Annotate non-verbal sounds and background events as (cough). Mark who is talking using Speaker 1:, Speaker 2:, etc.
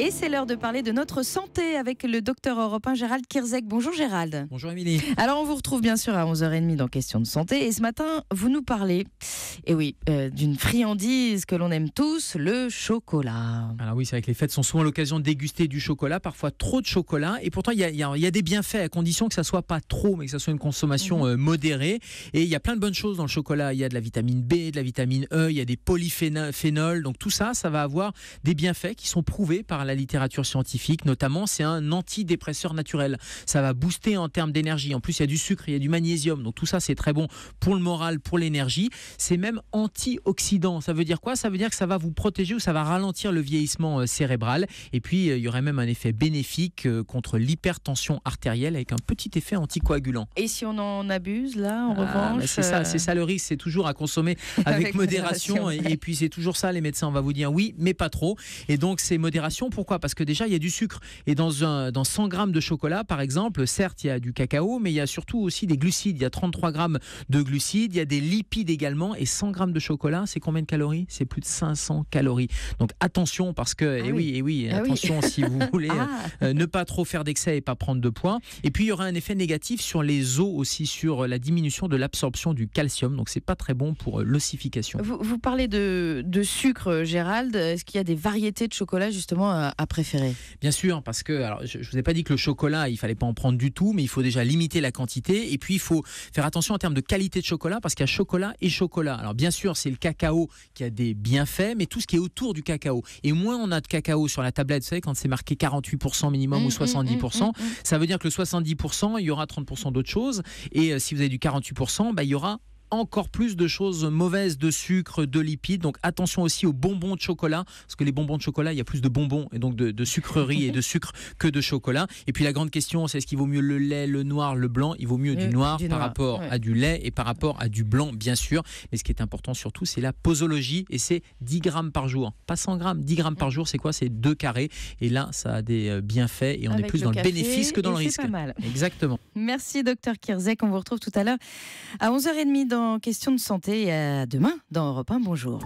Speaker 1: Et c'est l'heure de parler de notre santé avec le docteur européen Gérald Kirzek. Bonjour Gérald. Bonjour Émilie. Alors on vous retrouve bien sûr à 11h30 dans Question de santé. Et ce matin, vous nous parlez,
Speaker 2: et eh oui, euh, d'une friandise que l'on aime tous, le chocolat. Alors oui, c'est vrai que les fêtes sont souvent l'occasion de déguster du chocolat, parfois trop de chocolat. Et pourtant, il y, a des bienfaits à condition que ça soit pas trop, mais que ça soit une consommation mhm. euh, modérée. Et il y a plein de bonnes choses dans le chocolat. Il y a de la vitamine B, de la vitamine E, il y a des polyphénols. Donc tout ça, ça va avoir des bienfaits qui sont prouvés par la la littérature scientifique, notamment, c'est un antidépresseur naturel. Ça va booster en termes d'énergie. En plus, il y a du sucre, il y a du magnésium. Donc tout ça, c'est très bon pour le moral, pour l'énergie. C'est même antioxydant. Ça veut dire quoi Ça veut dire que ça va vous protéger ou ça va ralentir le vieillissement euh, cérébral. Et puis, euh, il y aurait même un effet bénéfique euh, contre l'hypertension artérielle avec un petit effet anticoagulant.
Speaker 1: Et si on en abuse, là, en ah, revanche C'est ça, c'est
Speaker 2: le risque. C'est toujours à consommer avec, (laughs) modération. Et, puis, c'est toujours ça, les médecins, on va vous dire oui, mais pas trop. Et donc, c'est modération pourquoi Parce que déjà, il y a du sucre. Et dans, un, dans 100 grammes de chocolat, par exemple, certes, il y a du cacao, mais il y a surtout aussi des glucides. Il y a 33 grammes de glucides, il y a des lipides également. Et 100 grammes de chocolat, c'est combien de calories C'est plus de 500 calories. Donc attention, parce que, ah eh oui, oui, et eh ah oui, attention si vous (laughs) voulez ah. euh, euh, ne pas trop faire d'excès et pas prendre de poids. Et puis, il y aura un effet négatif sur les os aussi, sur euh, la diminution de l'absorption du calcium. Donc, c'est pas très bon pour l'ossification.
Speaker 1: Vous, parlez de, de sucre, Gérald. Est-ce qu'il y a des variétés de chocolat,
Speaker 2: justement euh, à, préférer Bien sûr, parce que alors, je ne vous ai pas dit que le chocolat, il fallait pas en prendre du tout, mais il faut déjà limiter la quantité. Et puis, il faut faire attention en termes de qualité de chocolat, parce qu'il y a chocolat et chocolat. Alors, bien sûr, c'est le cacao qui a des bienfaits, mais tout ce qui est autour du cacao. Et moins on a de cacao sur la tablette, vous savez, quand c'est marqué 48% minimum ou 70%, mm, mm, mm, ça veut dire que le 70%, il y aura 30% d'autres choses. Et euh, si vous avez du 48%, bah, il y aura encore plus de choses mauvaises, de sucre, de lipides. Donc attention aussi aux bonbons de chocolat, parce que les bonbons de chocolat, il y a plus de bonbons et donc de, sucreries et de sucre que de chocolat. Et puis la grande question, c'est est-ce qu'il vaut mieux le lait, le noir, le blanc Il vaut mieux du euh, noir par rapport à du lait et par rapport à du blanc, bien sûr. Mais ce qui est important surtout, c'est la posologie et c'est 10 grammes par jour. Pas 100 grammes, 10 grammes par jour, c'est quoi C'est 2 carrés. Et là, ça a des euh, bienfaits et on est plus dans le bénéfice que dans le risque. Pas mal. Exactement.
Speaker 1: Merci, docteur Kirzek. On vous retrouve tout à l'heure à 11h30 dans en Question de santé à demain dans Europe 1. Bonjour.